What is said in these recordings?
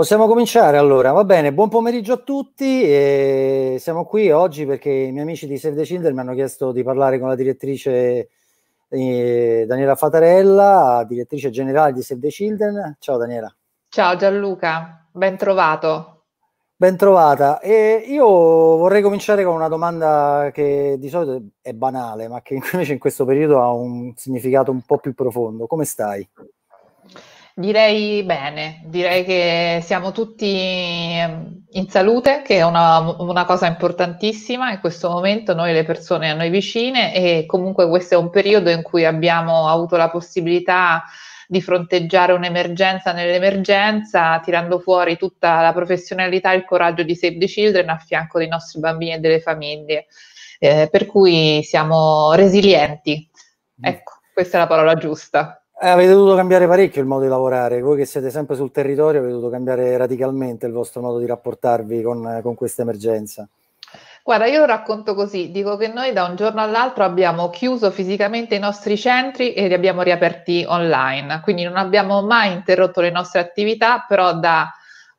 Possiamo cominciare allora, va bene, buon pomeriggio a tutti, e siamo qui oggi perché i miei amici di Save the Children mi hanno chiesto di parlare con la direttrice eh, Daniela Fatarella, direttrice generale di Save the Children. Ciao Daniela. Ciao Gianluca, ben trovato. Ben trovata. E io vorrei cominciare con una domanda che di solito è banale, ma che invece in questo periodo ha un significato un po' più profondo. Come stai? Direi bene, direi che siamo tutti ehm, in salute, che è una, una, cosa importantissima in questo momento, noi le persone a noi vicine e comunque questo è un periodo in cui abbiamo avuto la possibilità di fronteggiare un'emergenza nell'emergenza, tirando fuori tutta la professionalità e il coraggio di Save the Children a fianco dei nostri bambini e delle famiglie. Eh, per cui siamo resilienti. Mm. Ecco, questa è la parola giusta. Eh, avete dovuto cambiare parecchio il modo di lavorare, voi che siete sempre sul territorio avete dovuto cambiare radicalmente il vostro modo di rapportarvi con, eh, con questa emergenza. Guarda, io racconto così, dico che noi da un giorno all'altro abbiamo chiuso fisicamente i nostri centri e li abbiamo riaperti online, quindi non abbiamo mai interrotto le nostre attività, però da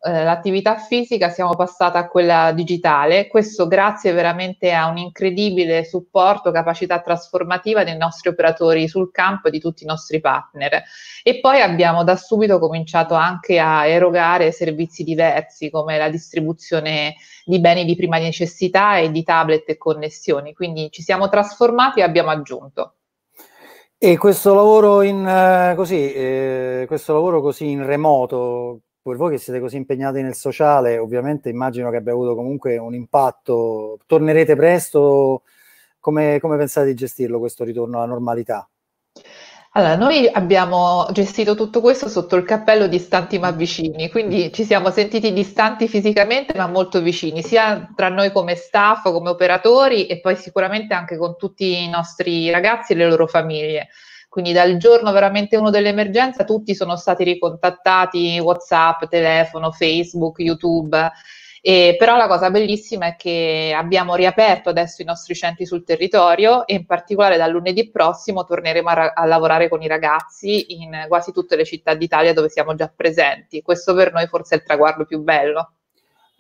eh, l'attività fisica siamo passati a quella digitale, questo grazie veramente a un incredibile supporto, capacità trasformativa dei nostri operatori sul campo e di tutti i nostri partner. E poi abbiamo da subito cominciato anche a erogare servizi diversi come la distribuzione di beni di prima necessità e di tablet e connessioni, quindi ci siamo trasformati e abbiamo aggiunto. E questo lavoro in, eh, così, eh, questo lavoro così in remoto, per voi che siete così impegnati nel sociale, ovviamente immagino che abbia avuto comunque un impatto. Tornerete presto? Come, come pensate di gestirlo questo ritorno alla normalità? Allora, noi abbiamo gestito tutto questo sotto il cappello distanti ma vicini, quindi ci siamo sentiti distanti fisicamente ma molto vicini, sia tra noi come staff, come operatori e poi sicuramente anche con tutti i nostri ragazzi e le loro famiglie. Quindi dal giorno veramente uno dell'emergenza tutti sono stati ricontattati, WhatsApp, telefono, Facebook, YouTube. E, però la cosa bellissima è che abbiamo riaperto adesso i nostri centri sul territorio e in particolare dal lunedì prossimo torneremo a, ra- a, lavorare con i ragazzi in quasi tutte le città d'Italia dove siamo già presenti. Questo per noi forse è il traguardo più bello.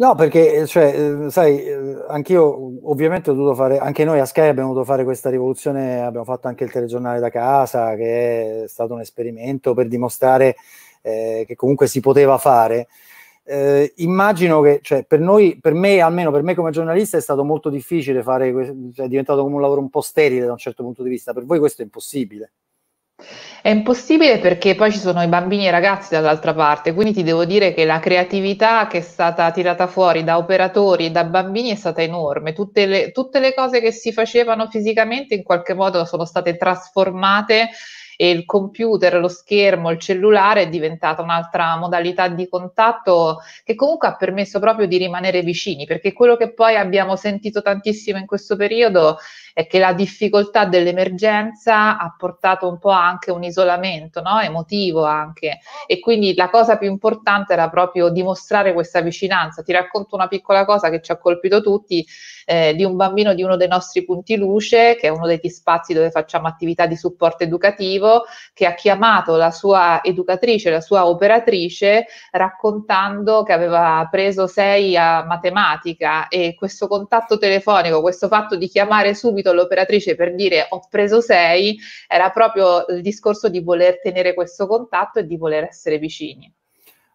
No, perché, eh, cioè, eh, sai, eh, anch'io ovviamente ho dovuto fare, anche noi a Sky abbiamo dovuto fare questa rivoluzione, abbiamo fatto anche il telegiornale da casa, che è stato un esperimento per dimostrare eh, che comunque si poteva fare. Eh, immagino che, cioè, per noi, per me, almeno per me come giornalista, è stato molto difficile fare, cioè, è diventato come un lavoro un po' sterile da un certo punto di vista, per voi questo è impossibile. È impossibile perché poi ci sono i bambini e i ragazzi dall'altra parte, quindi ti devo dire che la creatività che è stata tirata fuori da operatori e da bambini è stata enorme. Tutte le, tutte le cose che si facevano fisicamente in qualche modo sono state trasformate e il computer, lo schermo, il cellulare è diventata un'altra modalità di contatto che comunque ha permesso proprio di rimanere vicini, perché quello che poi abbiamo sentito tantissimo in questo periodo è che la difficoltà dell'emergenza ha portato un po' anche un isolamento no? emotivo anche e quindi la cosa più importante era proprio dimostrare questa vicinanza. Ti racconto una piccola cosa che ci ha colpito tutti eh, di un bambino di uno dei nostri punti luce, che è uno degli spazi dove facciamo attività di supporto educativo, che ha chiamato la sua educatrice, la sua operatrice, raccontando che aveva preso 6 a matematica e questo contatto telefonico, questo fatto di chiamare subito subito all'operatrice per dire ho preso sei, era proprio il discorso di voler tenere questo contatto e di voler essere vicini.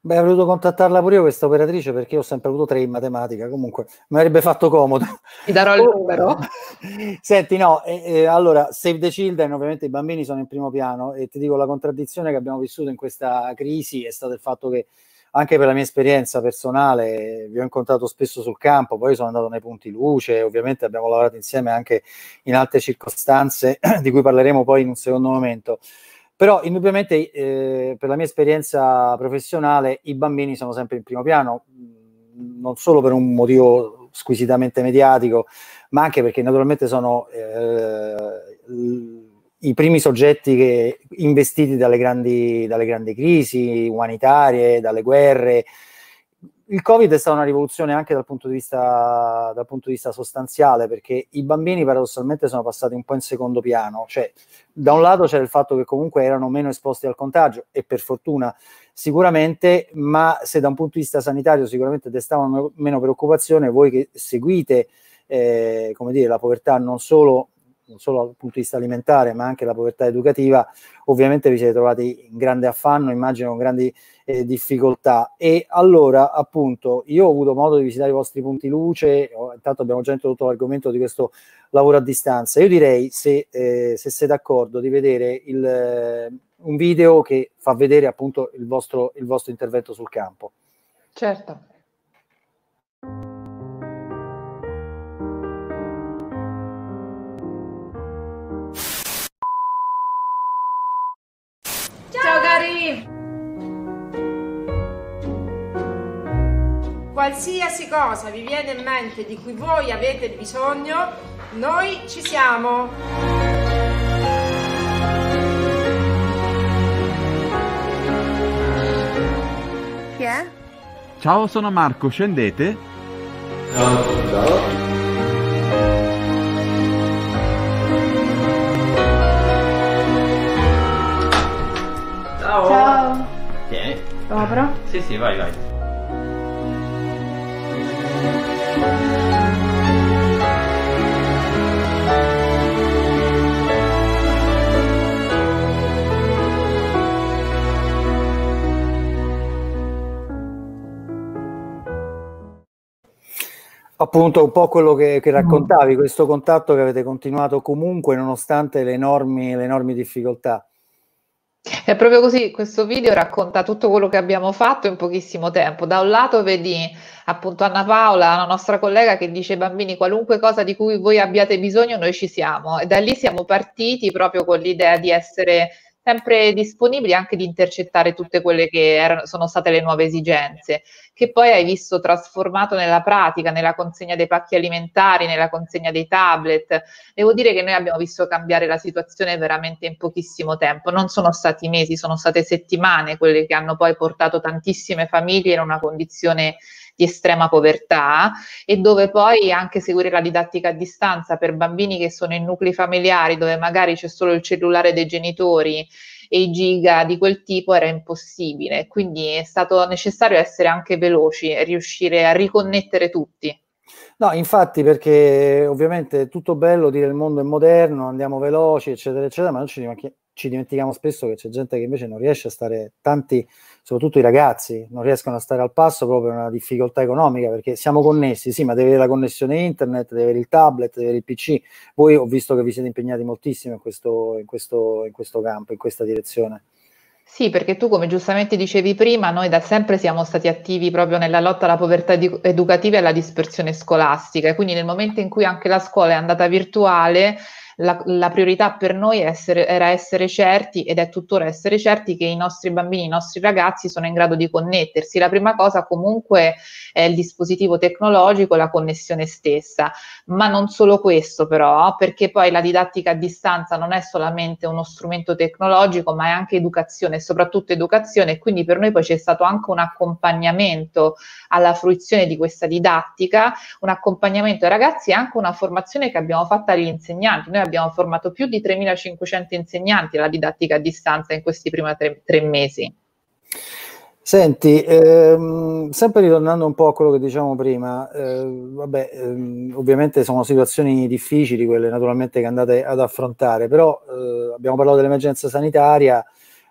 Beh, avrei dovuto contattarla pure io questa operatrice perché io ho sempre avuto tre in matematica, comunque mi avrebbe fatto comodo. Ti darò il numero. Senti, no, eh, eh, allora, Save the Children, ovviamente i bambini sono in primo piano e ti dico la contraddizione che abbiamo vissuto in questa crisi è stato il fatto che anche per la mia esperienza personale, vi ho incontrato spesso sul campo, poi sono andato nei punti luce, ovviamente abbiamo lavorato insieme anche in altre circostanze di cui parleremo poi in un secondo momento. Però indubbiamente eh, per la mia esperienza professionale i bambini sono sempre in primo piano, mm, non solo per un motivo squisitamente mediatico, ma anche perché naturalmente sono eh, i primi soggetti che, investiti dalle grandi, dalle grandi crisi umanitarie, dalle guerre, il Covid è stata una rivoluzione anche dal punto, di vista, dal punto, di vista, sostanziale, perché i bambini paradossalmente sono passati un po' in secondo piano. Cioè, da un lato c'era il fatto che comunque erano meno esposti al contagio, e per fortuna sicuramente, ma se da un punto di vista sanitario sicuramente destavano meno preoccupazione, voi che seguite eh, come dire, la povertà non solo non solo dal punto di vista alimentare, ma anche la povertà educativa, ovviamente vi siete trovati in grande affanno, immagino con grandi eh, difficoltà. E allora, appunto, io ho avuto modo di visitare i vostri punti luce, intanto abbiamo già introdotto l'argomento di questo lavoro a distanza. Io direi, se, eh, se siete d'accordo, di vedere il, eh, un video che fa vedere appunto il vostro, il vostro intervento sul campo. Certo. qualsiasi cosa vi viene in mente di cui voi avete bisogno, noi ci siamo. Ciao, sono Marco, scendete. Ciao. Ciao. Sì, sì, vai, vai. Appunto, un po' quello che, che, mm. raccontavi, questo contatto che avete continuato comunque nonostante le enormi, le enormi difficoltà. È proprio così, questo video racconta tutto quello che abbiamo fatto in pochissimo tempo. Da un lato vedi appunto Anna Paola, la nostra collega, che dice bambini qualunque cosa di cui voi abbiate bisogno noi ci siamo e da lì siamo partiti proprio con l'idea di essere sempre disponibili anche di intercettare tutte quelle che erano, sono state le nuove esigenze che poi hai visto trasformato nella pratica, nella consegna dei pacchi alimentari, nella consegna dei tablet. Devo dire che noi abbiamo visto cambiare la situazione veramente in pochissimo tempo, non sono stati mesi, sono state settimane quelle che hanno poi portato tantissime famiglie in una condizione di estrema povertà e dove poi anche seguire la didattica a distanza per bambini che sono in nuclei familiari dove magari c'è solo il cellulare dei genitori e i giga di quel tipo era impossibile, quindi è stato necessario essere anche veloci e riuscire a riconnettere tutti. No, infatti, perché ovviamente è tutto bello dire il mondo è moderno, andiamo veloci, eccetera, eccetera, ma noi ci dimentichiamo spesso che c'è gente che invece non riesce a stare tanti soprattutto i ragazzi non riescono a stare al passo proprio per una difficoltà economica, perché siamo connessi, sì, ma deve avere la connessione internet, deve avere il tablet, deve avere il PC. Voi ho visto che vi siete impegnati moltissimo in questo, in questo, in questo campo, in questa direzione. Sì, perché tu, come giustamente dicevi prima, noi da sempre siamo stati attivi proprio nella lotta alla povertà educativa e alla dispersione scolastica. E quindi nel momento in cui anche la scuola è andata virtuale, la, la priorità per noi essere, era essere certi ed è tuttora essere certi che i nostri bambini, i nostri ragazzi sono in grado di connettersi. La prima cosa comunque è il dispositivo tecnologico, la connessione stessa, ma non solo questo però, perché poi la didattica a distanza non è solamente uno strumento tecnologico, ma è anche educazione, soprattutto educazione e quindi per noi poi c'è stato anche un accompagnamento alla fruizione di questa didattica, un accompagnamento ai ragazzi e anche una formazione che abbiamo fatto agli insegnanti. Noi abbiamo formato più di 3.500 insegnanti alla didattica a distanza in questi primi tre, tre mesi. Senti, ehm, sempre ritornando un po' a quello che diciamo prima, eh, vabbè, ehm, ovviamente sono situazioni difficili quelle naturalmente che andate ad affrontare, però eh, abbiamo parlato dell'emergenza sanitaria,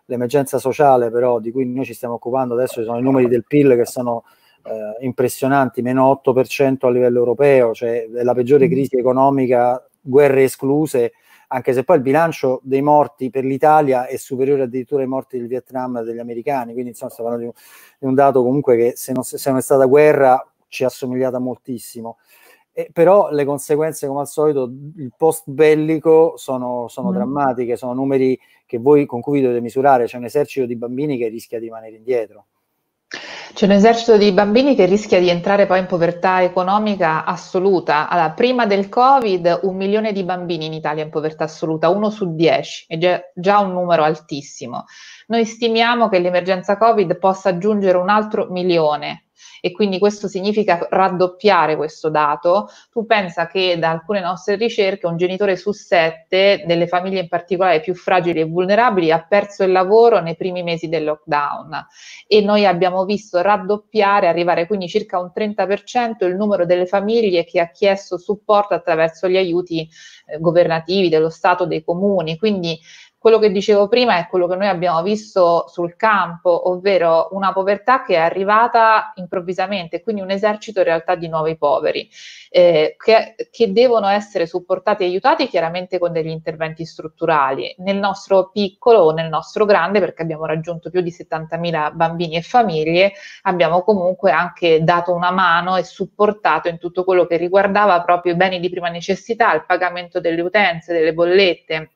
l'emergenza sociale però di cui noi ci stiamo occupando adesso, ci sono i numeri del PIL che sono eh, impressionanti, meno 8% a livello europeo, cioè è la peggiore mm. crisi economica guerre escluse, anche se poi il bilancio dei morti per l'Italia è superiore addirittura ai morti del Vietnam degli americani, quindi insomma stiamo parlando di un, di un dato comunque che se non, se non, è stata guerra ci è assomigliata moltissimo. Eh, però le conseguenze, come al solito, il post bellico sono, sono mm. drammatiche, sono numeri che voi, con cui vi dovete misurare, c'è un esercito di bambini che rischia di rimanere indietro. C'è un esercito di bambini che rischia di entrare poi in povertà economica assoluta. Allora, prima del Covid un milione di bambini in Italia in povertà assoluta, uno su dieci, è già un numero altissimo. Noi stimiamo che l'emergenza Covid possa aggiungere un altro milione e quindi questo significa raddoppiare questo dato. Tu pensa che da alcune nostre ricerche un genitore su sette, delle famiglie in particolare più fragili e vulnerabili, ha perso il lavoro nei primi mesi del lockdown e noi abbiamo visto raddoppiare, arrivare quindi circa un 30% il numero delle famiglie che ha chiesto supporto attraverso gli aiuti eh, governativi dello Stato, dei comuni. Quindi quello che dicevo prima è quello che noi abbiamo visto sul campo, ovvero una povertà che è arrivata improvvisamente, quindi un esercito in realtà di nuovi poveri, eh, che, che, devono essere supportati e aiutati chiaramente con degli interventi strutturali, nel nostro piccolo o nel nostro grande, perché abbiamo raggiunto più di 70.000 bambini e famiglie, abbiamo comunque anche dato una mano e supportato in tutto quello che riguardava proprio i beni di prima necessità, il pagamento delle utenze, delle bollette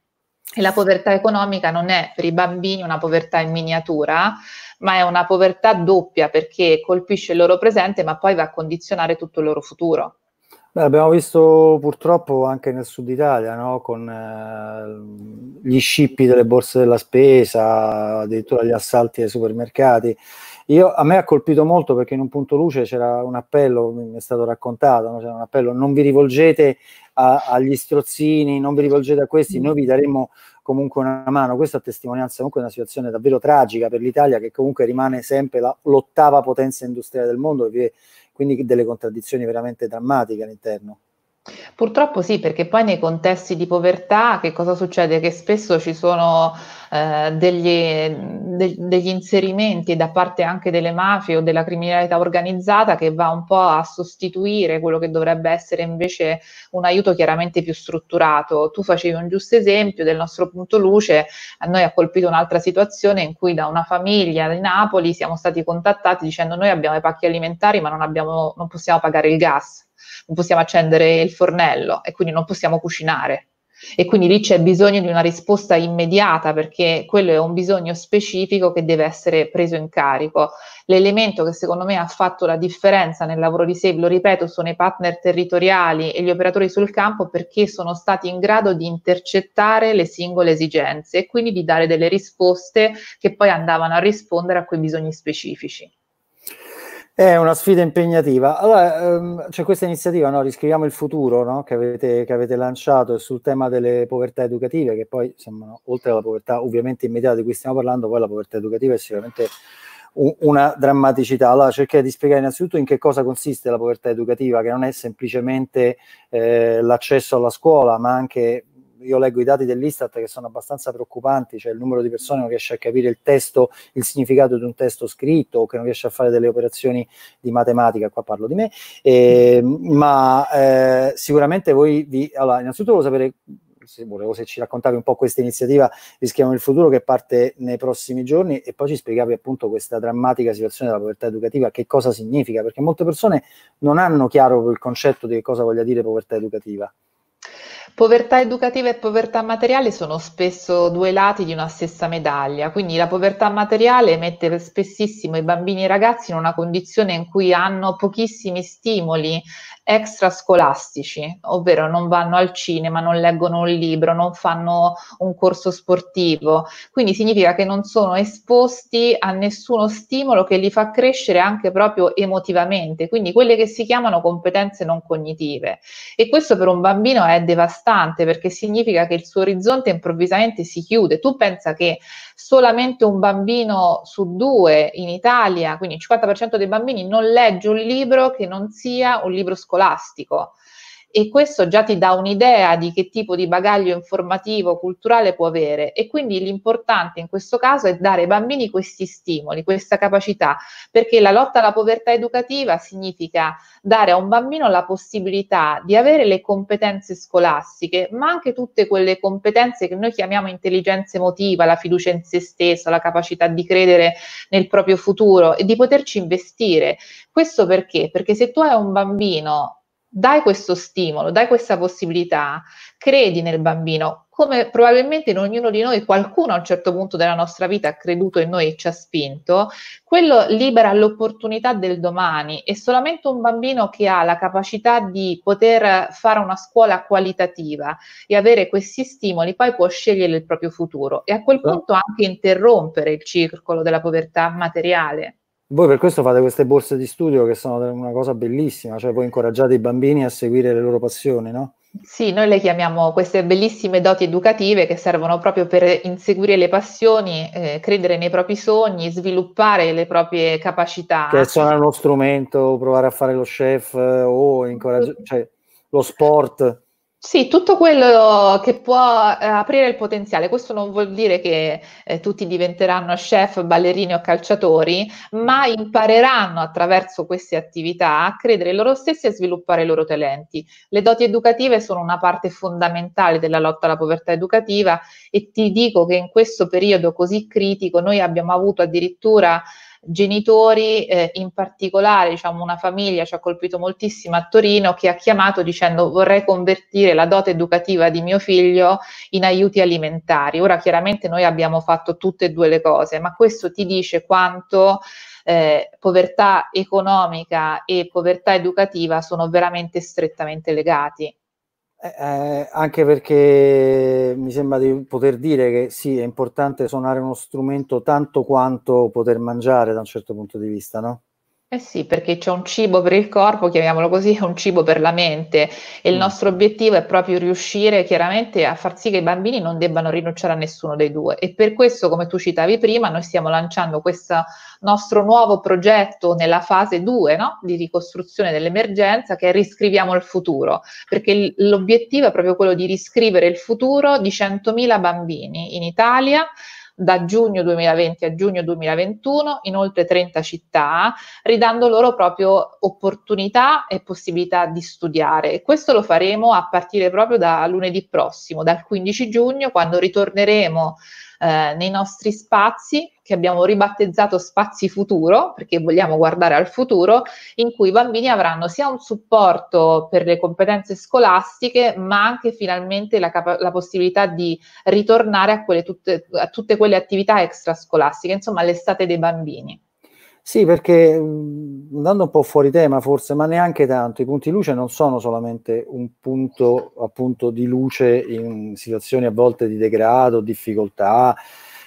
e la povertà economica non è per i bambini una povertà in miniatura, ma è una povertà doppia perché colpisce il loro presente, ma poi va a condizionare tutto il loro futuro. Beh, abbiamo visto purtroppo anche nel sud Italia, no? con eh, gli scippi delle borse della spesa, addirittura gli assalti ai supermercati. Io, a me ha colpito molto perché in un punto luce c'era un appello, mi è stato raccontato, no? c'era un appello, non vi rivolgete a, agli strozzini, non vi rivolgete a questi, mm. noi vi daremo comunque una mano. Questa a testimonianza comunque è una situazione davvero tragica per l'Italia che comunque rimane sempre la, l'ottava potenza industriale del mondo e quindi delle contraddizioni veramente drammatiche all'interno. Purtroppo sì, perché poi nei contesti di povertà che cosa succede? Che spesso ci sono eh, degli, de- degli, inserimenti da parte anche delle mafie o della criminalità organizzata che va un po' a sostituire quello che dovrebbe essere invece un aiuto chiaramente più strutturato. Tu facevi un giusto esempio del nostro punto luce, a noi ha colpito un'altra situazione in cui da una famiglia di Napoli siamo stati contattati dicendo noi abbiamo i pacchi alimentari ma non, abbiamo, non possiamo pagare il gas non possiamo accendere il fornello e quindi non possiamo cucinare. E quindi lì c'è bisogno di una risposta immediata perché quello è un bisogno specifico che deve essere preso in carico. L'elemento che secondo me ha fatto la differenza nel lavoro di SAVE, lo ripeto, sono i partner territoriali e gli operatori sul campo perché sono stati in grado di intercettare le singole esigenze e quindi di dare delle risposte che poi andavano a rispondere a quei bisogni specifici. È una sfida impegnativa. Allora, ehm, c'è questa iniziativa, no? Riscriviamo il futuro, no? che, avete, che, avete, lanciato sul tema delle povertà educative, che poi, insomma, oltre alla povertà ovviamente immediata di cui stiamo parlando, poi la povertà educativa è sicuramente una drammaticità. Allora cercherei di spiegare innanzitutto in che cosa consiste la povertà educativa, che non è semplicemente eh, l'accesso alla scuola, ma anche io leggo i dati dell'Istat che sono abbastanza preoccupanti, cioè il numero di persone non riesce a capire il testo, il significato di un testo scritto, o che non riesce a fare delle operazioni di matematica, qua parlo di me, eh, ma eh, sicuramente voi vi... Allora, innanzitutto volevo sapere se, volevo se ci raccontavi un po' questa iniziativa Rischiamo il futuro che parte nei prossimi giorni e poi ci spiegavi appunto questa drammatica situazione della povertà educativa, che cosa significa, perché molte persone non hanno chiaro il concetto di che cosa voglia dire povertà educativa. Povertà educativa e povertà materiale sono spesso due lati di una stessa medaglia, quindi la povertà materiale mette spessissimo i bambini e i ragazzi in una condizione in cui hanno pochissimi stimoli extrascolastici, ovvero non vanno al cinema, non leggono un libro, non fanno un corso sportivo, quindi significa che non sono esposti a nessuno stimolo che li fa crescere anche proprio emotivamente, quindi quelle che si chiamano competenze non cognitive e questo per un bambino è devastante importante perché significa che il suo orizzonte improvvisamente si chiude. Tu pensa che solamente un bambino su due in Italia, quindi il 50% dei bambini, non legge un libro che non sia un libro scolastico e questo già ti dà un'idea di che tipo di bagaglio informativo, culturale può avere e quindi l'importante in questo caso è dare ai bambini questi stimoli, questa capacità, perché la lotta alla povertà educativa significa dare a un bambino la possibilità di avere le competenze scolastiche, ma anche tutte quelle competenze che noi chiamiamo intelligenza emotiva, la fiducia in se stesso, la capacità di credere nel proprio futuro e di poterci investire. Questo perché? Perché se tu hai un bambino dai questo stimolo, dai questa possibilità, credi nel bambino, come probabilmente in ognuno di noi qualcuno a un certo punto della nostra vita ha creduto in noi e ci ha spinto, quello libera l'opportunità del domani e solamente un bambino che ha la capacità di poter fare una scuola qualitativa e avere questi stimoli poi può scegliere il proprio futuro e a quel certo. punto anche interrompere il circolo della povertà materiale. Voi per questo fate queste borse di studio che sono una cosa bellissima, cioè voi incoraggiate i bambini a seguire le loro passioni, no? Sì, noi le chiamiamo queste bellissime doti educative che servono proprio per inseguire le passioni, eh, credere nei propri sogni, sviluppare le proprie capacità. Che suonare uno strumento, provare a fare lo chef eh, o incoraggiare cioè, lo sport. Sì, tutto quello che può eh, aprire il potenziale. Questo non vuol dire che eh, tutti diventeranno chef, ballerini o calciatori, ma impareranno attraverso queste attività a credere in loro stessi e sviluppare i loro talenti. Le doti educative sono una parte fondamentale della lotta alla povertà educativa e ti dico che in questo periodo così critico noi abbiamo avuto addirittura genitori, eh, in particolare diciamo, una famiglia ci ha colpito moltissimo a Torino che ha chiamato dicendo vorrei convertire la dote educativa di mio figlio in aiuti alimentari. Ora chiaramente noi abbiamo fatto tutte e due le cose, ma questo ti dice quanto eh, povertà economica e povertà educativa sono veramente strettamente legati. Eh, eh, anche perché mi sembra di poter dire che sì, è importante suonare uno strumento tanto quanto poter mangiare da un certo punto di vista, no? Eh sì, perché c'è un cibo per il corpo, chiamiamolo così, un cibo per la mente e il mm. nostro obiettivo è proprio riuscire chiaramente a far sì che i bambini non debbano rinunciare a nessuno dei due e per questo, come tu citavi prima, noi stiamo lanciando questo nostro nuovo progetto nella fase 2 no? di ricostruzione dell'emergenza che è riscriviamo il futuro, perché l'obiettivo è proprio quello di riscrivere il futuro di 100.000 bambini in Italia da giugno 2020 a giugno 2021 in oltre 30 città, ridando loro proprio opportunità e possibilità di studiare. E questo lo faremo a partire proprio da lunedì prossimo, dal 15 giugno, quando ritorneremo eh, nei nostri spazi che abbiamo ribattezzato spazi futuro, perché vogliamo guardare al futuro, in cui i bambini avranno sia un supporto per le competenze scolastiche, ma anche finalmente la, capa- la possibilità di ritornare a, quelle, tutte, a tutte quelle attività extrascolastiche, insomma all'estate dei bambini. Sì, perché andando un po' fuori tema forse, ma neanche tanto, i punti luce non sono solamente un punto appunto di luce in situazioni a volte di degrado, difficoltà,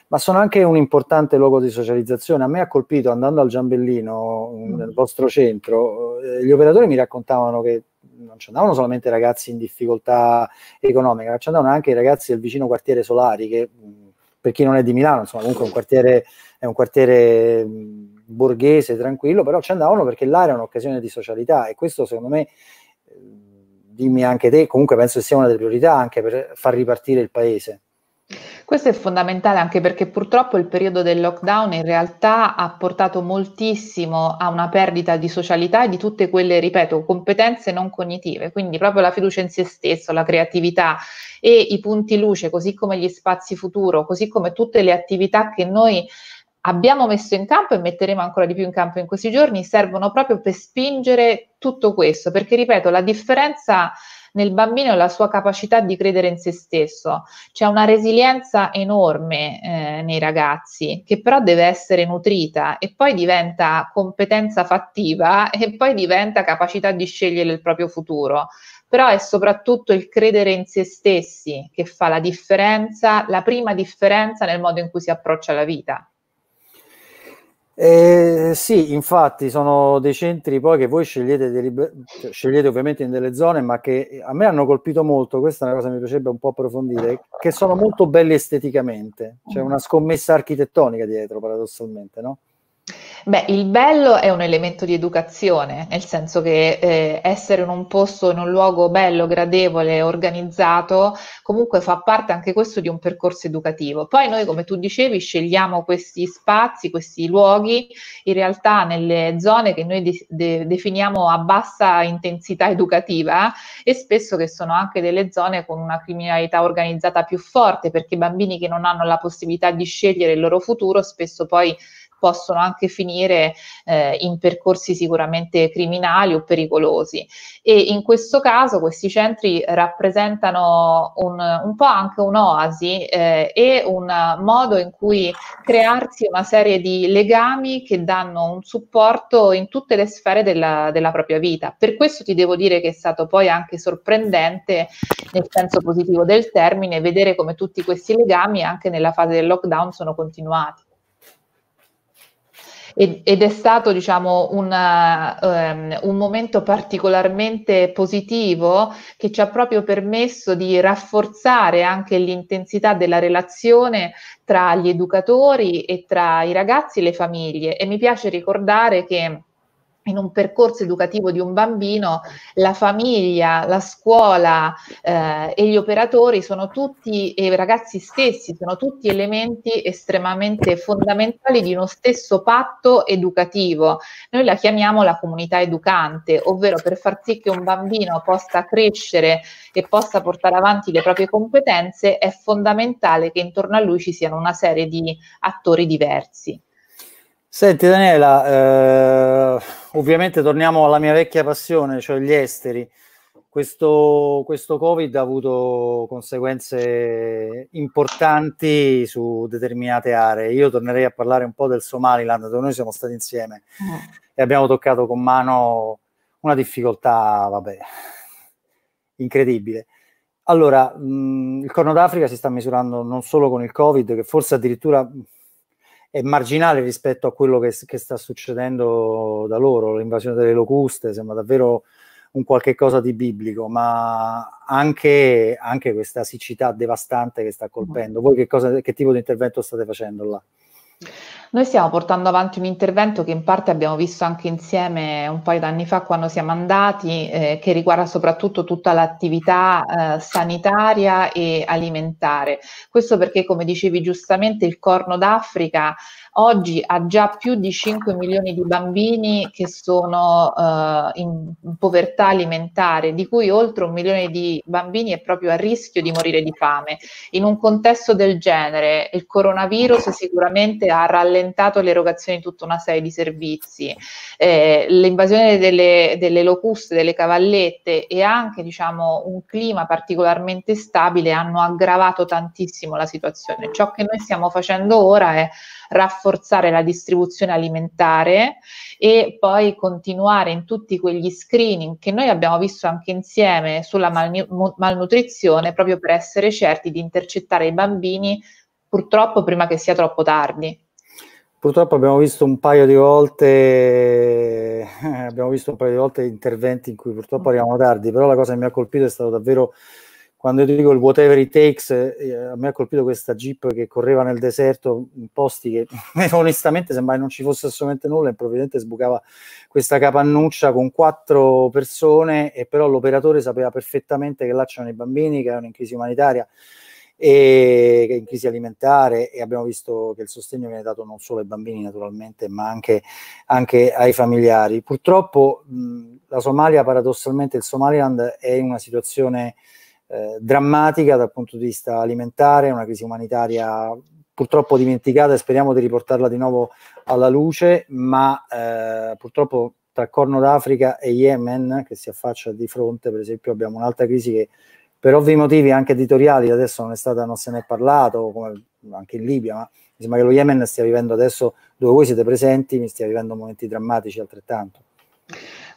ma sono anche un importante luogo di socializzazione. A me ha colpito andando al Giambellino, mm. nel vostro centro, eh, gli operatori mi raccontavano che non ci andavano solamente ragazzi in difficoltà economica, ma ci andavano anche i ragazzi del vicino quartiere Solari, che per chi non è di Milano, insomma, comunque un quartiere, è un quartiere borghese, tranquillo, però ci andavano perché l'area è un'occasione di socialità e questo secondo me, eh, dimmi anche te, comunque penso che sia una delle priorità anche per far ripartire il paese. Questo è fondamentale anche perché purtroppo il periodo del lockdown in realtà ha portato moltissimo a una perdita di socialità e di tutte quelle, ripeto, competenze non cognitive, quindi proprio la fiducia in se stesso, la creatività e i punti luce, così come gli spazi futuro, così come tutte le attività che noi abbiamo messo in campo e metteremo ancora di più in campo in questi giorni servono proprio per spingere tutto questo, perché ripeto, la differenza nel bambino è la sua capacità di credere in se stesso, c'è una resilienza enorme eh, nei ragazzi che però deve essere nutrita e poi diventa competenza fattiva e poi diventa capacità di scegliere il proprio futuro però è soprattutto il credere in se stessi che fa la differenza, la prima differenza nel modo in cui si approccia la vita. Eh, sì, infatti sono dei centri poi che voi scegliete, liber- cioè, scegliete, ovviamente in delle zone, ma che a me hanno colpito molto, questa è una cosa che mi piacerebbe un po' approfondire, che sono molto belli esteticamente, c'è una scommessa architettonica dietro paradossalmente, no? Beh, il bello è un elemento di educazione, nel senso che eh, essere in un posto, in un luogo bello, gradevole, organizzato, comunque fa parte anche questo di un percorso educativo. Poi noi, come tu dicevi, scegliamo questi spazi, questi luoghi, in realtà nelle zone che noi de- de- definiamo a bassa intensità educativa e spesso che sono anche delle zone con una criminalità organizzata più forte, perché i bambini che non hanno la possibilità di scegliere il loro futuro spesso poi possono anche finire eh, in percorsi sicuramente criminali o pericolosi. E in questo caso questi centri rappresentano un, un po' anche un'oasi eh, e un modo in cui crearsi una serie di legami che danno un supporto in tutte le sfere della, della propria vita. Per questo ti devo dire che è stato poi anche sorprendente, nel senso positivo del termine, vedere come tutti questi legami anche nella fase del lockdown sono continuati ed, è stato diciamo, una, um, ehm, un momento particolarmente positivo che ci ha proprio permesso di rafforzare anche l'intensità della relazione tra gli educatori e tra i ragazzi e le famiglie e mi piace ricordare che in un percorso educativo di un bambino, la famiglia, la scuola eh, e gli operatori sono tutti, e i ragazzi stessi, sono tutti elementi estremamente fondamentali di uno stesso patto educativo. Noi la chiamiamo la comunità educante, ovvero per far sì che un bambino possa crescere e possa portare avanti le proprie competenze è fondamentale che intorno a lui ci siano una serie di attori diversi. Senti Daniela, eh ovviamente torniamo alla mia vecchia passione, cioè gli esteri. Questo, questo Covid ha avuto conseguenze importanti su determinate aree. Io tornerei a parlare un po' del Somaliland, dove noi siamo stati insieme mm. e abbiamo toccato con mano una difficoltà, vabbè, incredibile. Allora, mh, mm, il Corno d'Africa si sta misurando non solo con il Covid, che forse addirittura è marginale rispetto a quello che, che sta succedendo da loro, l'invasione delle locuste, sembra davvero un qualche cosa di biblico, ma anche, anche, questa siccità devastante che sta mm. colpendo. Voi che, cosa, che tipo di intervento state facendo là? Noi stiamo portando avanti un intervento che in parte abbiamo visto anche insieme un paio d'anni fa quando siamo andati, eh, che riguarda soprattutto tutta l'attività eh, sanitaria e alimentare. Questo perché, come dicevi giustamente, il Corno d'Africa oggi ha già più di 5 milioni di bambini che sono eh, in povertà alimentare, di cui oltre un milione di bambini è proprio a rischio di morire di fame. In un contesto del genere, il coronavirus sicuramente ha rallentato l'erogazione di tutta una serie di servizi, eh, l'invasione delle, delle locuste, delle cavallette e anche diciamo, un clima particolarmente stabile hanno aggravato tantissimo la situazione. Ciò che noi stiamo facendo ora è rafforzare rafforzare la distribuzione alimentare e poi continuare in tutti quegli screening che noi abbiamo visto anche insieme sulla malnutrizione proprio per essere certi di intercettare i bambini purtroppo prima che sia troppo tardi. Purtroppo abbiamo visto un paio di volte, eh, abbiamo visto un paio di volte interventi in cui purtroppo arriviamo tardi, però la cosa che mi ha colpito è stato davvero quando io dico il whatever it takes, eh, a me ha colpito questa jeep che correva nel deserto in posti che onestamente sembrava non ci fosse assolutamente nulla e sbucava questa capannuccia con quattro persone e però l'operatore sapeva perfettamente che là c'erano i bambini che erano in crisi umanitaria e in crisi alimentare e abbiamo visto che il sostegno viene dato non solo ai bambini naturalmente ma anche, anche ai familiari. Purtroppo mh, la Somalia paradossalmente il Somaliland è in una situazione eh, drammatica dal punto di vista alimentare, una crisi umanitaria purtroppo dimenticata e speriamo di riportarla di nuovo alla luce, ma eh, purtroppo tra Corno d'Africa e Yemen che si affaccia di fronte, per esempio, abbiamo un'altra crisi che per ovvi motivi anche editoriali adesso non, è stata, non se ne è parlato, come anche in Libia, ma mi sembra che lo Yemen stia vivendo adesso, dove voi siete presenti, mi stia vivendo momenti drammatici altrettanto.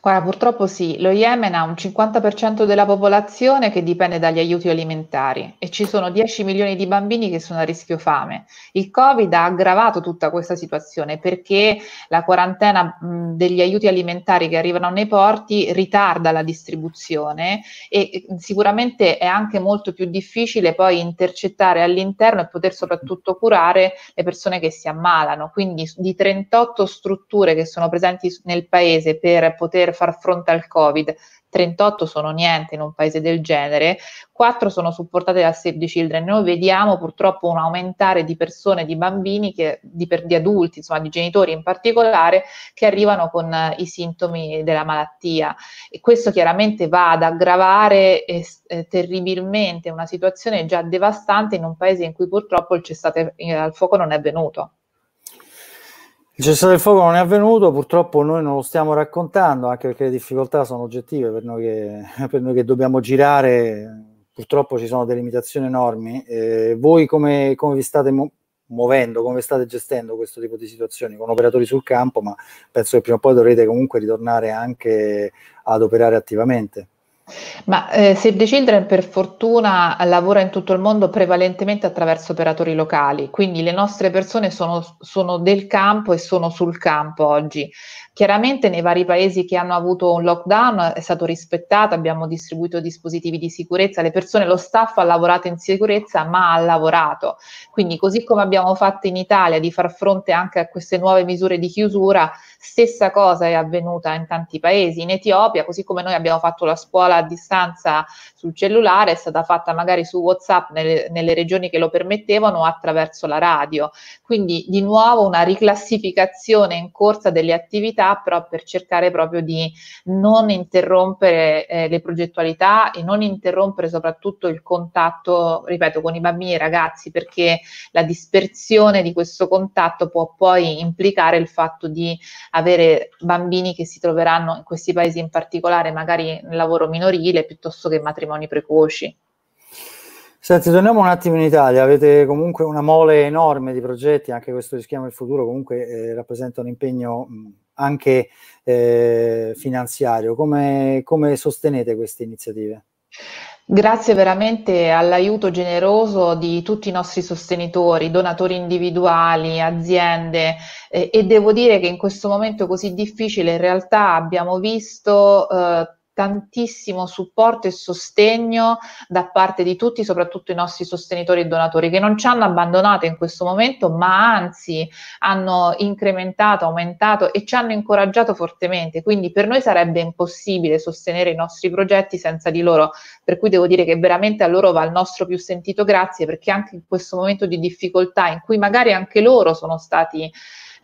Guarda, purtroppo sì, lo Yemen ha un 50% della popolazione che dipende dagli aiuti alimentari e ci sono 10 milioni di bambini che sono a rischio fame. Il Covid ha aggravato tutta questa situazione perché la quarantena mh, degli aiuti alimentari che arrivano nei porti ritarda la distribuzione e sicuramente è anche molto più difficile poi intercettare all'interno e poter soprattutto curare le persone che si ammalano. Quindi di 38 strutture che sono presenti nel paese per poter far fronte al Covid, 38 sono niente in un paese del genere, 4 sono supportate da Save the Children. Noi vediamo purtroppo un aumentare di persone, di bambini, che, di, di, adulti, insomma di genitori in particolare, che arrivano con eh, i sintomi della malattia. E questo chiaramente va ad aggravare eh, eh, terribilmente una situazione già devastante in un paese in cui purtroppo il cessate il eh, fuoco non è venuto. Il cessato del fuoco non è avvenuto, purtroppo noi non lo stiamo raccontando, anche perché le difficoltà sono oggettive per noi che, per noi che dobbiamo girare, purtroppo ci sono delle limitazioni enormi. Eh, voi come, come, vi state mu- muovendo, come state gestendo questo tipo di situazioni con operatori sul campo, ma penso che prima o poi dovrete comunque ritornare anche ad operare attivamente. Ma eh, Save the Children per fortuna lavora in tutto il mondo prevalentemente attraverso operatori locali, quindi le nostre persone sono, sono del campo e sono sul campo oggi. Chiaramente nei vari paesi che hanno avuto un lockdown è stato rispettato, abbiamo distribuito dispositivi di sicurezza, le persone, lo staff ha lavorato in sicurezza ma ha lavorato. Quindi così come abbiamo fatto in Italia di far fronte anche a queste nuove misure di chiusura, stessa cosa è avvenuta in tanti paesi. In Etiopia, così come noi abbiamo fatto la scuola a distanza sul cellulare, è stata fatta magari su WhatsApp nelle, nelle regioni che lo permettevano attraverso la radio. Quindi di nuovo una riclassificazione in corsa delle attività progettualità, però per cercare proprio di non interrompere eh, le progettualità e non interrompere soprattutto il contatto, ripeto, con i bambini e i ragazzi, perché la dispersione di questo contatto può poi implicare il fatto di avere bambini che si troveranno in questi paesi in particolare, magari nel lavoro minorile piuttosto che matrimoni precoci. Senti, torniamo un attimo in Italia, avete comunque una mole enorme di progetti, anche questo rischiamo il futuro comunque eh, rappresenta un impegno mh, anche eh, finanziario. Come, come sostenete queste iniziative? Grazie veramente all'aiuto generoso di tutti i nostri sostenitori, donatori individuali, aziende eh, e devo dire che in questo momento così difficile in realtà abbiamo visto eh, tantissimo supporto e sostegno da parte di tutti, soprattutto i nostri sostenitori e donatori, che non ci hanno abbandonato in questo momento, ma anzi hanno incrementato, aumentato e ci hanno incoraggiato fortemente. Quindi per noi sarebbe impossibile sostenere i nostri progetti senza di loro, per cui devo dire che veramente a loro va il nostro più sentito grazie, perché anche in questo momento di difficoltà, in cui magari anche loro sono stati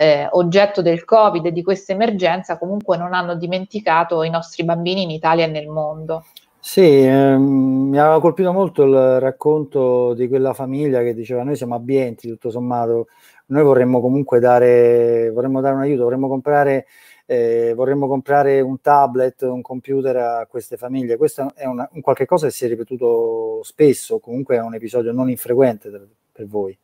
eh, oggetto del Covid e di questa emergenza comunque non hanno dimenticato i nostri bambini in Italia e nel mondo. Sì, ehm, mi aveva colpito molto il racconto di quella famiglia che diceva noi siamo abbienti tutto sommato, noi vorremmo comunque dare, vorremmo dare un aiuto, vorremmo comprare, eh, vorremmo comprare, un tablet, un computer a queste famiglie. Questo è una, un qualche cosa che si è ripetuto spesso, comunque è un episodio non infrequente per voi.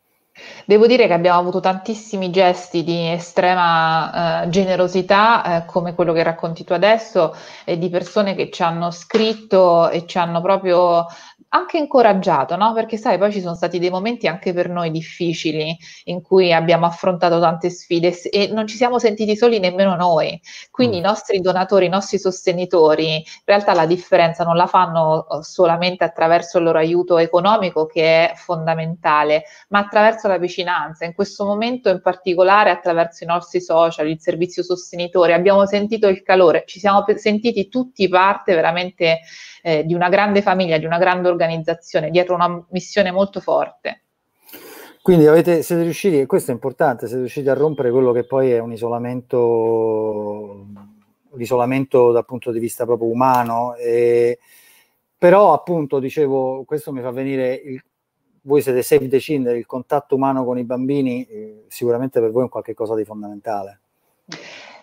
Devo dire che abbiamo avuto tantissimi gesti di estrema eh, generosità, eh, come quello che racconti tu adesso, e di persone che ci hanno scritto e ci hanno proprio anche incoraggiato, no? Perché sai, poi ci sono stati dei momenti anche per noi difficili in cui abbiamo affrontato tante sfide e non ci siamo sentiti soli nemmeno noi. Quindi mm. i nostri donatori, i nostri sostenitori, in realtà la differenza non la fanno oh, solamente attraverso il loro aiuto economico che è fondamentale, ma attraverso attraverso la vicinanza, in questo momento in particolare attraverso i nostri social, il servizio sostenitore, abbiamo sentito il calore, ci siamo sentiti tutti parte veramente eh, di una grande famiglia, di una grande organizzazione, dietro una missione molto forte. Quindi avete, siete riusciti, e questo è importante, siete riusciti a rompere quello che poi è un isolamento, l'isolamento dal punto di vista proprio umano. E, però appunto dicevo, questo mi fa venire il, voi siete Save the Children, il contatto umano con i bambini eh, sicuramente per voi è qualcosa di fondamentale.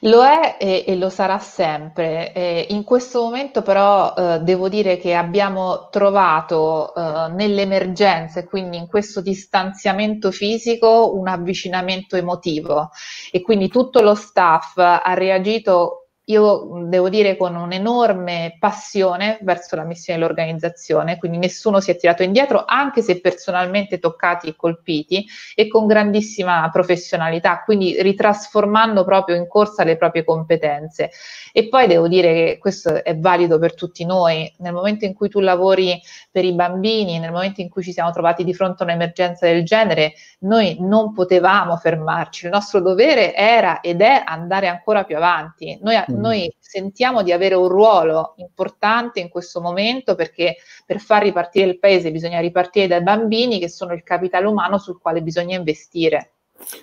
Lo è e, e lo sarà sempre. E in questo momento però eh, devo dire che abbiamo trovato eh, nell'emergenza e quindi in questo distanziamento fisico un avvicinamento emotivo e quindi tutto lo staff ha reagito io devo dire con un'enorme passione verso la missione dell'organizzazione, quindi nessuno si è tirato indietro, anche se personalmente toccati e colpiti, e con grandissima professionalità, quindi ritrasformando proprio in corsa le proprie competenze. E poi devo dire che questo è valido per tutti noi, nel momento in cui tu lavori per i bambini, nel momento in cui ci siamo trovati di fronte a un'emergenza del genere, noi non potevamo fermarci, il nostro dovere era ed è andare ancora più avanti. Noi Mm. noi sentiamo di avere un ruolo importante in questo momento perché per far ripartire il paese bisogna ripartire dai bambini che sono il capitale umano sul quale bisogna investire.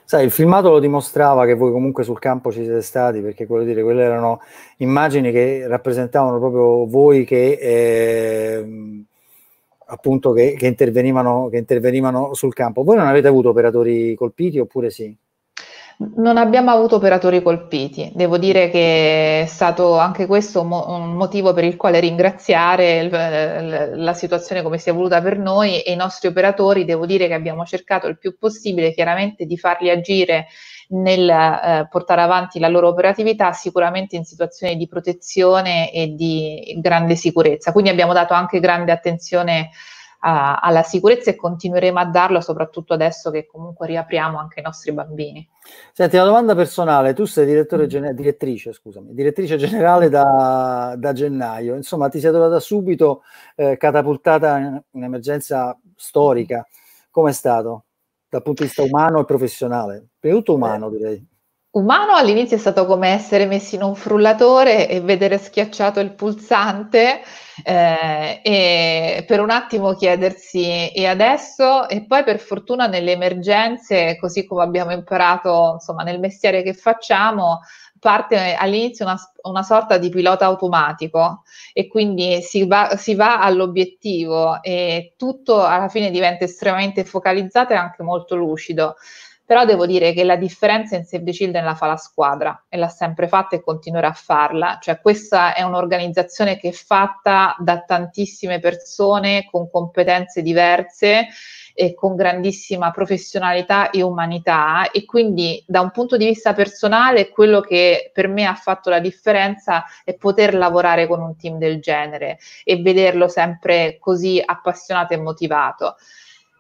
Sai, il filmato lo dimostrava che voi comunque sul campo ci siete stati, perché voglio dire, quelle erano immagini che rappresentavano proprio voi che eh, appunto che, che, intervenivano, che intervenivano sul campo. Voi non avete avuto operatori colpiti oppure sì? Non abbiamo avuto operatori colpiti, devo dire che è stato anche questo mo- un motivo per il quale ringraziare il, la situazione come si è voluta per noi e i nostri operatori, devo dire che abbiamo cercato il più possibile chiaramente di farli agire nel eh, portare avanti la loro operatività sicuramente in situazioni di protezione e di grande sicurezza. Quindi abbiamo dato anche grande attenzione alla sicurezza e continueremo a darlo soprattutto adesso che comunque riapriamo anche i nostri bambini. Senti, una domanda personale, tu sei direttore mm. gener- direttrice, scusami, direttrice generale da, da, gennaio, insomma ti sei trovata subito eh, catapultata in un'emergenza storica, com'è stato dal punto di vista umano e professionale? Prima di tutto eh. umano direi umano all'inizio è stato come essere messi in un frullatore e vedere schiacciato il pulsante eh, e per un attimo chiedersi e adesso e poi per fortuna nelle emergenze, così come abbiamo imparato insomma nel mestiere che facciamo, parte all'inizio una, una, sorta di pilota automatico e quindi si va, si va, all'obiettivo e tutto alla fine diventa estremamente focalizzato e anche molto lucido però devo dire che la differenza in Save the Children la fa la squadra e l'ha sempre fatta e continuerà a farla, cioè questa è un'organizzazione che è fatta da tantissime persone con competenze diverse e con grandissima professionalità e umanità e quindi da un punto di vista personale quello che per me ha fatto la differenza è poter lavorare con un team del genere e vederlo sempre così appassionato e motivato.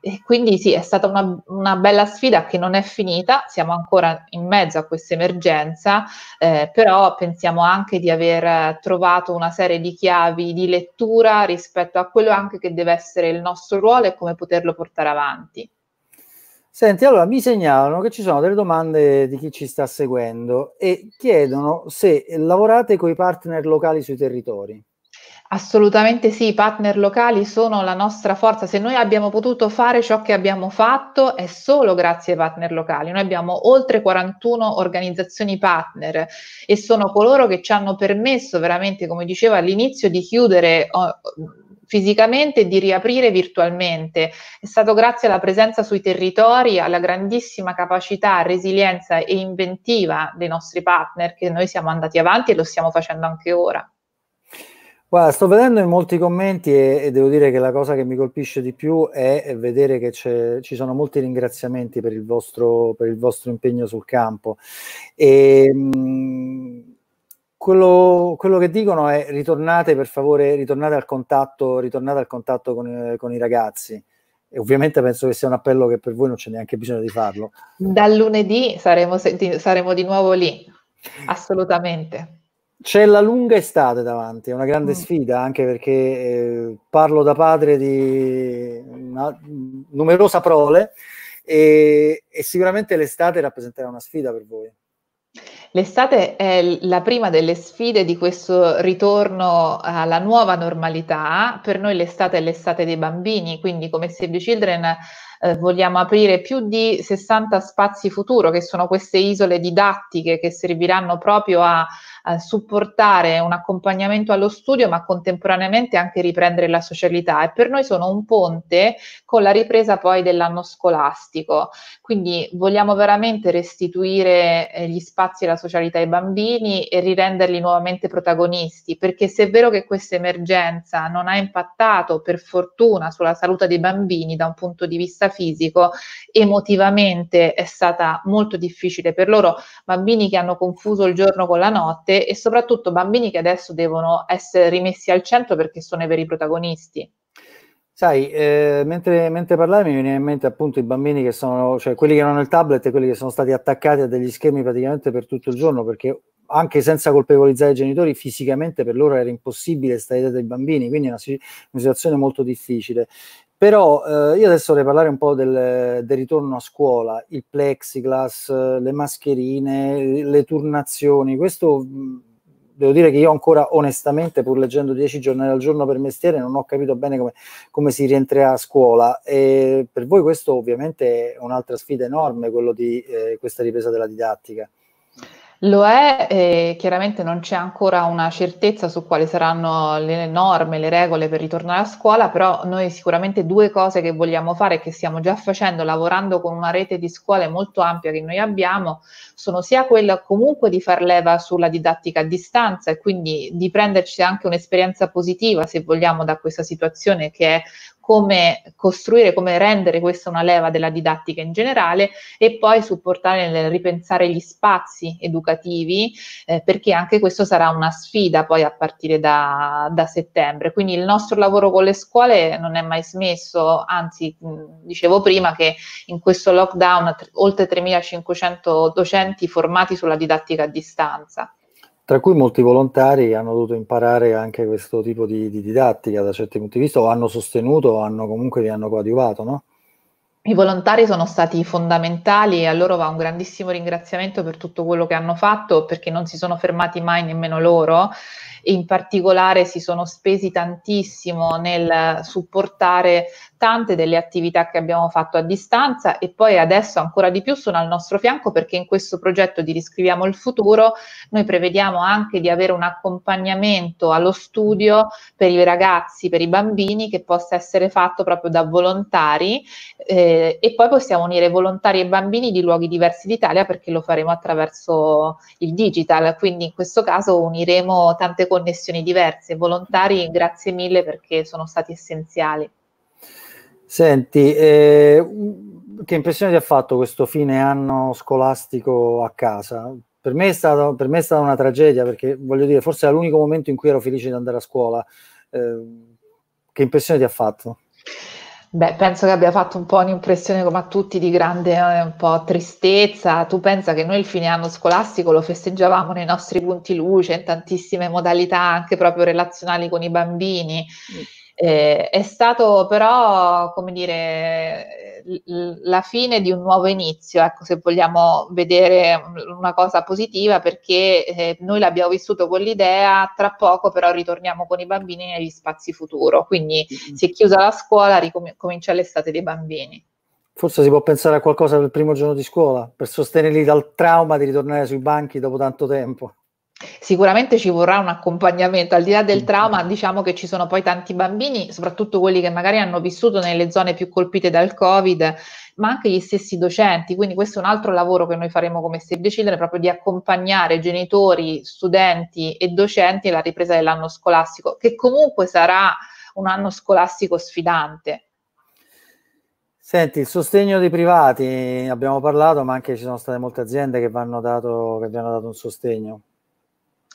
E quindi sì, è stata una, una, bella sfida che non è finita, siamo ancora in mezzo a questa emergenza, eh, però pensiamo anche di aver trovato una serie di chiavi di lettura rispetto a quello anche che deve essere il nostro ruolo e come poterlo portare avanti. Senti, allora mi segnalano che ci sono delle domande di chi ci sta seguendo e chiedono se lavorate con i partner locali sui territori. Assolutamente sì, i partner locali sono la nostra forza. Se noi abbiamo potuto fare ciò che abbiamo fatto è solo grazie ai partner locali. Noi abbiamo oltre 41 organizzazioni partner e sono coloro che ci hanno permesso veramente, come dicevo all'inizio, di chiudere fisicamente e di riaprire virtualmente. È stato grazie alla presenza sui territori, alla grandissima capacità, resilienza e inventiva dei nostri partner che noi siamo andati avanti e lo stiamo facendo anche ora. Guarda, sto vedendo in molti commenti e, e, devo dire che la cosa che mi colpisce di più è vedere che ci sono molti ringraziamenti per il vostro, per il vostro impegno sul campo. E, ehm, mh, quello, quello, che dicono è ritornate per favore, ritornate al contatto, ritornate al contatto con, con i ragazzi. E ovviamente penso che sia un appello che per voi non c'è neanche bisogno di farlo. Dal lunedì saremo, saremo di nuovo lì, assolutamente. C'è la lunga estate davanti, è una grande mm. sfida, anche perché eh, parlo da padre di una numerosa prole e, e sicuramente l'estate rappresenterà una sfida per voi. L'estate è la prima delle sfide di questo ritorno alla nuova normalità. Per noi l'estate è l'estate dei bambini, quindi come Save the Children eh, vogliamo aprire più di 60 spazi futuro, che sono queste isole didattiche che serviranno proprio a eh, supportare un accompagnamento allo studio, ma contemporaneamente anche riprendere la socialità e per noi sono un ponte con la ripresa poi dell'anno scolastico. Quindi vogliamo veramente restituire eh, gli spazi e la socialità ai bambini e rirenderli nuovamente protagonisti, perché se è vero che questa emergenza non ha impattato per fortuna sulla salute dei bambini da un punto di vista fisico, emotivamente è stata molto difficile per loro, bambini che hanno confuso il giorno con la notte forte e soprattutto bambini che adesso devono essere rimessi al centro perché sono i veri protagonisti. Sai, eh, mentre, mentre parlavi mi veniva in mente appunto i bambini che sono, cioè quelli che non hanno il tablet e quelli che sono stati attaccati a degli schermi praticamente per tutto il giorno, perché anche senza colpevolizzare i genitori, fisicamente per loro era impossibile stare dietro ai bambini, quindi è una, una, situazione molto difficile. Però eh, io adesso vorrei parlare un po' del, del, ritorno a scuola, il plexiglass, le mascherine, le turnazioni. Questo devo dire che io ancora onestamente, pur leggendo 10 giornali al giorno per mestiere, non ho capito bene come, come si rientrerà a scuola. E per voi questo ovviamente è un'altra sfida enorme, quello di eh, questa ripresa della didattica. Lo è, eh, chiaramente non c'è ancora una certezza su quali saranno le norme, le regole per ritornare a scuola, però noi sicuramente due cose che vogliamo fare e che stiamo già facendo lavorando con una rete di scuole molto ampia che noi abbiamo sono sia quella comunque di far leva sulla didattica a distanza e quindi di prenderci anche un'esperienza positiva se vogliamo da questa situazione che è come costruire, come rendere questa una leva della didattica in generale e poi supportare nel ripensare gli spazi educativi, eh, perché anche questo sarà una sfida poi a partire da, da, settembre. Quindi il nostro lavoro con le scuole non è mai smesso, anzi dicevo prima che in questo lockdown oltre 3.500 docenti formati sulla didattica a distanza tra cui molti volontari hanno dovuto imparare anche questo tipo di, di didattica da certi punti di vista, o hanno sostenuto, o hanno comunque vi hanno coadiuvato, no? I volontari sono stati fondamentali e a loro va un grandissimo ringraziamento per tutto quello che hanno fatto perché non si sono fermati mai nemmeno loro e in particolare si sono spesi tantissimo nel supportare importante delle attività che abbiamo fatto a distanza e poi adesso ancora di più sono al nostro fianco perché in questo progetto di Riscriviamo il futuro noi prevediamo anche di avere un accompagnamento allo studio per i ragazzi, per i bambini che possa essere fatto proprio da volontari eh, e poi possiamo unire volontari e bambini di luoghi diversi d'Italia perché lo faremo attraverso il digital, quindi in questo caso uniremo tante connessioni diverse. Volontari, grazie mille perché sono stati essenziali. Senti, eh, che impressione ti ha fatto questo fine anno scolastico a casa? Per me, stato, per me, è stata una tragedia perché voglio dire, forse era l'unico momento in cui ero felice di andare a scuola. Eh, che impressione ti ha fatto? Beh, penso che abbia fatto un po' un'impressione come a tutti di grande eh, un po' tristezza. Tu pensa che noi il fine anno scolastico lo festeggiavamo nei nostri punti luce, in tantissime modalità anche proprio relazionali con i bambini. Mm eh, è stato però, come dire, l- la fine di un nuovo inizio, ecco, se vogliamo vedere una cosa positiva, perché eh, noi l'abbiamo vissuto con l'idea, tra poco però ritorniamo con i bambini negli spazi futuro, quindi mm-hmm. si è chiusa la scuola, comincia l'estate dei bambini. Forse si può pensare a qualcosa per il primo giorno di scuola per sostenerli dal trauma di ritornare sui banchi dopo tanto tempo. Sicuramente ci vorrà un accompagnamento, al di là del trauma diciamo che ci sono poi tanti bambini, soprattutto quelli che magari hanno vissuto nelle zone più colpite dal Covid, ma anche gli stessi docenti, quindi questo è un altro lavoro che noi faremo come Save the Children, proprio di accompagnare genitori, studenti e docenti alla ripresa dell'anno scolastico, che comunque sarà un anno scolastico sfidante. Senti, il sostegno dei privati, abbiamo parlato, ma anche ci sono state molte aziende che, dato, che vi hanno dato un sostegno.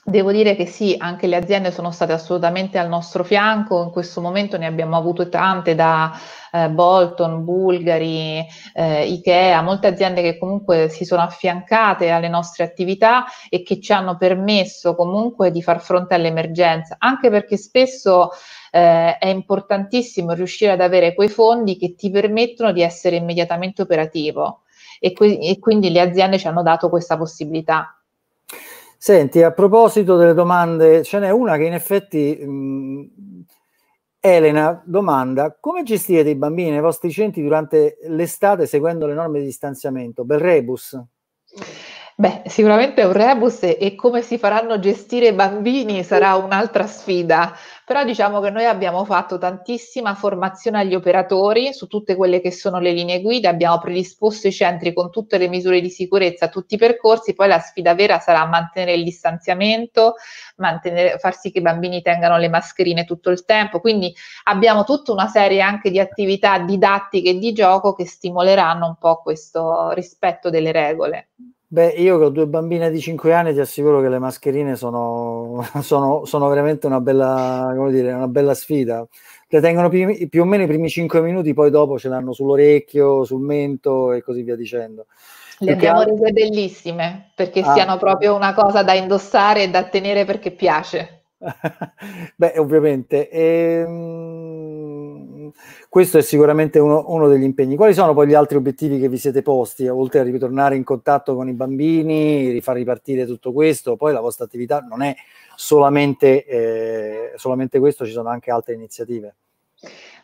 Devo dire che sì, anche le aziende sono state assolutamente al nostro fianco, in questo momento ne abbiamo avute tante da eh, Bolton, Bulgari, eh, Ikea, molte aziende che comunque si sono affiancate alle nostre attività e che ci hanno permesso comunque di far fronte all'emergenza, anche perché spesso eh, è importantissimo riuscire ad avere quei fondi che ti permettono di essere immediatamente operativo e, que- e quindi le aziende ci hanno dato questa possibilità. Senti, a proposito delle domande, ce n'è una che in effetti mh, Elena domanda: come gestite i bambini nei vostri centri durante l'estate seguendo le norme di distanziamento? Bel rebus. Beh, sicuramente è un rebus e, e come si faranno gestire i bambini sarà un'altra sfida, però diciamo che noi abbiamo fatto tantissima formazione agli operatori su tutte quelle che sono le linee guida, abbiamo predisposto i centri con tutte le misure di sicurezza, tutti i percorsi, poi la sfida vera sarà mantenere il distanziamento, mantenere, far sì che i bambini tengano le mascherine tutto il tempo, quindi abbiamo tutta una serie anche di attività didattiche e di gioco che stimoleranno un po' questo rispetto delle regole. Beh, io che ho due bambine di 5 anni ti assicuro che le mascherine sono, sono, sono veramente una bella, dire, una bella, sfida. Le tengono più, più, o meno i primi 5 minuti, poi dopo ce l'hanno sull'orecchio, sul mento e così via dicendo. Le perché abbiamo rese bellissime perché ah, siano proprio una cosa da indossare e da tenere perché piace. Beh, ovviamente. Ehm questo è sicuramente uno, uno, degli impegni. Quali sono poi gli altri obiettivi che vi siete posti, oltre a ritornare in contatto con i bambini, rifar ripartire tutto questo? Poi la vostra attività non è solamente, eh, solamente questo, ci sono anche altre iniziative.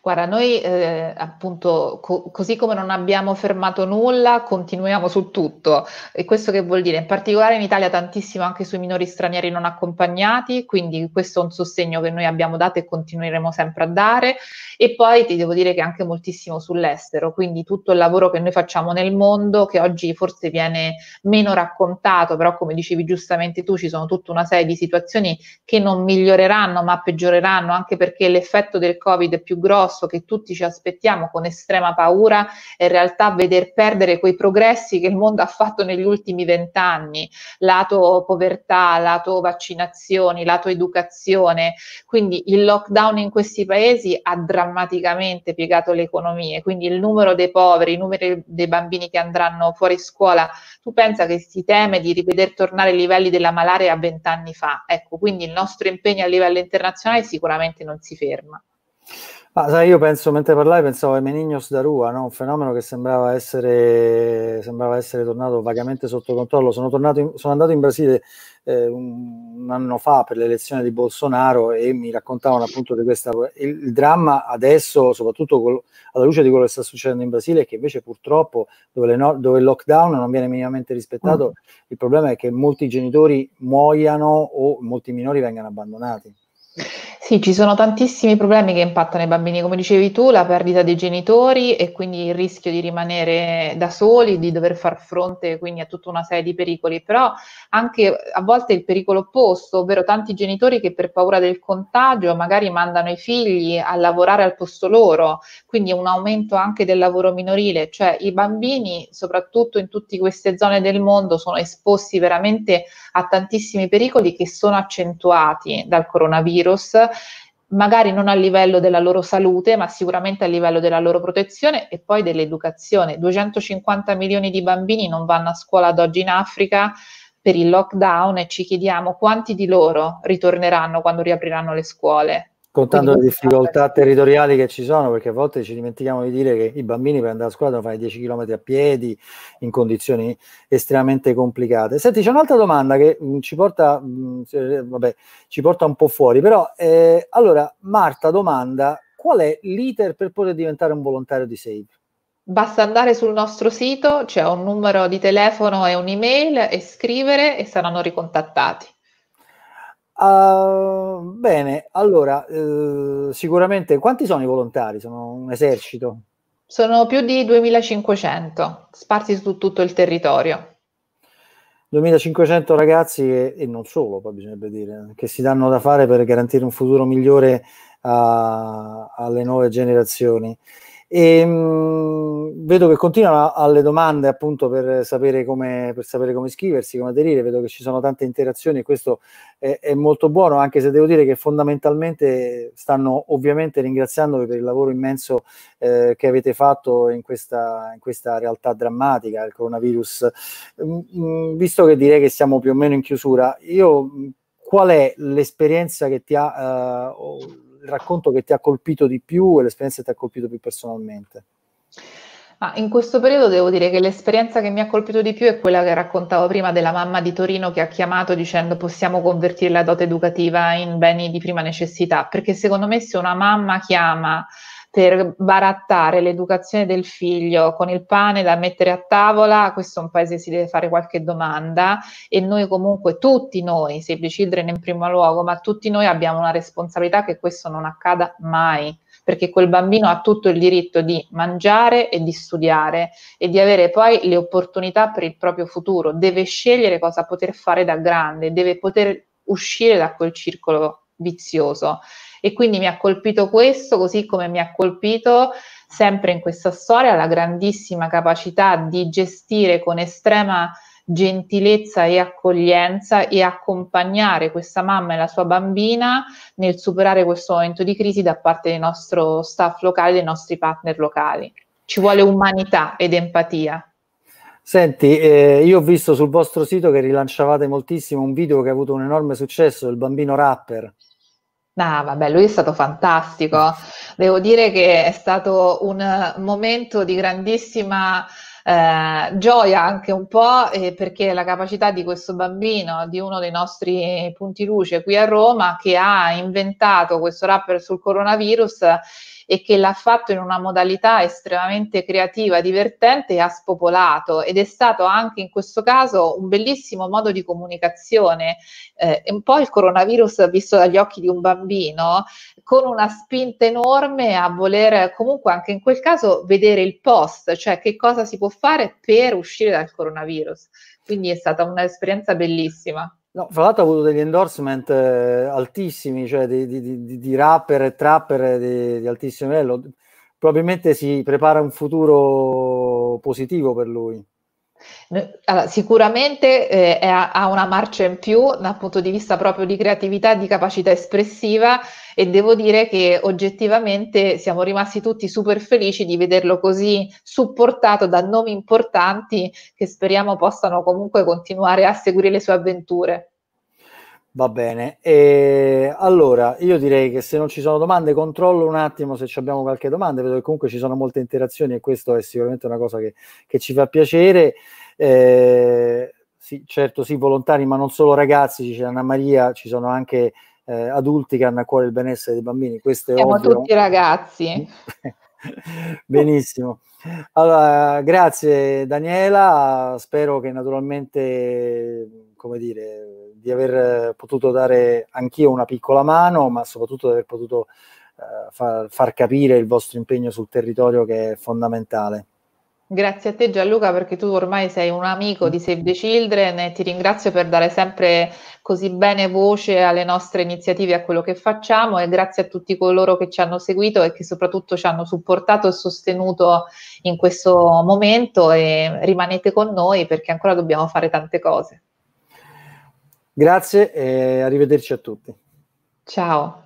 Guarda, noi eh, appunto co- così come non abbiamo fermato nulla, continuiamo su tutto. E questo che vuol dire? In particolare in Italia tantissimo anche sui minori stranieri non accompagnati, quindi questo è un sostegno che noi abbiamo dato e continueremo sempre a dare. E poi ti devo dire che anche moltissimo sull'estero, quindi tutto il lavoro che noi facciamo nel mondo, che oggi forse viene meno raccontato, però come dicevi giustamente tu, ci sono tutta una serie di situazioni che non miglioreranno ma peggioreranno anche perché l'effetto del Covid è più grosso grosso che tutti ci aspettiamo con estrema paura è in realtà veder perdere quei progressi che il mondo ha fatto negli ultimi vent'anni, lato povertà, lato vaccinazioni, lato educazione. Quindi il lockdown in questi paesi ha drammaticamente piegato le economie, quindi il numero dei poveri, il numero dei bambini che andranno fuori scuola, tu pensa che si teme di riveder tornare i livelli della malaria a vent'anni fa. Ecco, quindi il nostro impegno a livello internazionale sicuramente non si ferma. Ah, sai, io penso, mentre parlavi, pensavo ai Meninos da Rua, no? un fenomeno che sembrava essere, sembrava essere, tornato vagamente sotto controllo. Sono, in, sono andato in Brasile eh, un anno fa per l'elezione di Bolsonaro e mi raccontavano appunto di questa. Il, il dramma adesso, soprattutto col, alla luce di quello che sta succedendo in Brasile, è che invece purtroppo dove, no, dove il lockdown non viene minimamente rispettato, mm. il problema è che molti genitori muoiano o molti minori vengano abbandonati. Sì, ci sono tantissimi problemi che impattano i bambini, come dicevi tu, la perdita dei genitori e quindi il rischio di rimanere da soli, di dover far fronte quindi a tutta una serie di pericoli, però anche a volte il pericolo opposto, ovvero tanti genitori che per paura del contagio magari mandano i figli a lavorare al posto loro, quindi un aumento anche del lavoro minorile, cioè i bambini soprattutto in tutte queste zone del mondo sono esposti veramente a tantissimi pericoli che sono accentuati dal coronavirus magari non a livello della loro salute, ma sicuramente a livello della loro protezione e poi dell'educazione. 250 milioni di bambini non vanno a scuola ad oggi in Africa per il lockdown e ci chiediamo quanti di loro ritorneranno quando riapriranno le scuole contando Quindi, le difficoltà territoriali che ci sono, perché a volte ci dimentichiamo di dire che i bambini per andare a scuola devono fare 10 km a piedi in condizioni estremamente complicate. Senti, c'è un'altra domanda che mh, mm, ci, porta, mh, mm, vabbè, ci porta, un po' fuori, però eh, allora Marta domanda qual è l'iter per poter diventare un volontario di Save? Basta andare sul nostro sito, c'è un numero di telefono e un'email e scrivere e saranno ricontattati. Uh, bene, allora, eh, sicuramente quanti sono i volontari? Sono un esercito? Sono più di 2500, sparsi su tutto il territorio. 2500 ragazzi e, e, non solo, poi bisognerebbe dire, che si danno da fare per garantire un futuro migliore a, alle nuove generazioni. E, ehm, mh, vedo che continuano alle domande appunto per sapere, come, per sapere come iscriversi, come aderire, vedo che ci sono tante interazioni e questo è, è, molto buono, anche se devo dire che fondamentalmente stanno ovviamente ringraziandovi per il lavoro immenso eh, che avete fatto in questa, in questa realtà drammatica, il coronavirus. Mh, mm, mm, visto che direi che siamo più o meno in chiusura, io qual è l'esperienza che ti ha... Eh, il racconto che ti ha colpito di più e l'esperienza che ti ha colpito più personalmente? Ah, in questo periodo devo dire che l'esperienza che mi ha colpito di più è quella che raccontavo prima della mamma di Torino che ha chiamato dicendo possiamo convertire la dote educativa in beni di prima necessità, perché secondo me se una mamma chiama per barattare l'educazione del figlio con il pane da mettere a tavola, questo è un paese che si deve fare qualche domanda e noi comunque tutti noi, Save the Children in primo luogo, ma tutti noi abbiamo una responsabilità che questo non accada mai perché quel bambino ha tutto il diritto di mangiare e di studiare e di avere poi le opportunità per il proprio futuro, deve scegliere cosa poter fare da grande, deve poter uscire da quel circolo vizioso. E quindi mi ha colpito questo, così come mi ha colpito sempre in questa storia la grandissima capacità di gestire con estrema gentilezza e accoglienza e accompagnare questa mamma e la sua bambina nel superare questo momento di crisi da parte del nostro staff locale, dei nostri partner locali. Ci vuole umanità ed empatia. Senti, eh, io ho visto sul vostro sito che rilanciavate moltissimo un video che ha avuto un enorme successo, il bambino rapper. Ah, vabbè, lui è stato fantastico. Devo dire che è stato un momento di grandissima eh, gioia anche un po' eh, perché la capacità di questo bambino, di uno dei nostri punti luce qui a Roma, che ha inventato questo rapper sul coronavirus, e che l'ha fatto in una modalità estremamente creativa, divertente e ha spopolato ed è stato anche in questo caso un bellissimo modo di comunicazione. Eh, un po' il coronavirus visto dagli occhi di un bambino, con una spinta enorme a voler comunque anche in quel caso vedere il post, cioè che cosa si può fare per uscire dal coronavirus. Quindi è stata un'esperienza bellissima. No, fra l'altro ha avuto degli endorsement eh, altissimi, cioè di, di, di, di, rapper e trapper di, altissimo livello. Probabilmente si prepara un futuro positivo per lui. Allora, sicuramente eh, è, ha una marcia in più dal punto di vista proprio di creatività e di capacità espressiva e devo dire che oggettivamente siamo rimasti tutti super felici di vederlo così supportato da nomi importanti che speriamo possano comunque continuare a seguire le sue avventure. Va bene, e allora io direi che se non ci sono domande controllo un attimo se abbiamo qualche domanda, vedo che comunque ci sono molte interazioni e questo è sicuramente una cosa che, che ci fa piacere. Eh, sì, certo sì, volontari, ma non solo ragazzi, ci Anna Maria, ci sono anche eh, adulti che hanno a cuore il benessere dei bambini, questo è Siamo ovvio. tutti ragazzi. Benissimo. Allora, grazie Daniela, spero che naturalmente come dire, di aver eh, potuto dare anch'io una piccola mano, ma soprattutto di aver potuto eh, far, far capire il vostro impegno sul territorio che è fondamentale. Grazie a te Gianluca perché tu ormai sei un amico di Save the Children e ti ringrazio per dare sempre così bene voce alle nostre iniziative, a quello che facciamo e grazie a tutti coloro che ci hanno seguito e che soprattutto ci hanno supportato e sostenuto in questo momento e rimanete con noi perché ancora dobbiamo fare tante cose. Grazie e arrivederci a tutti. Ciao.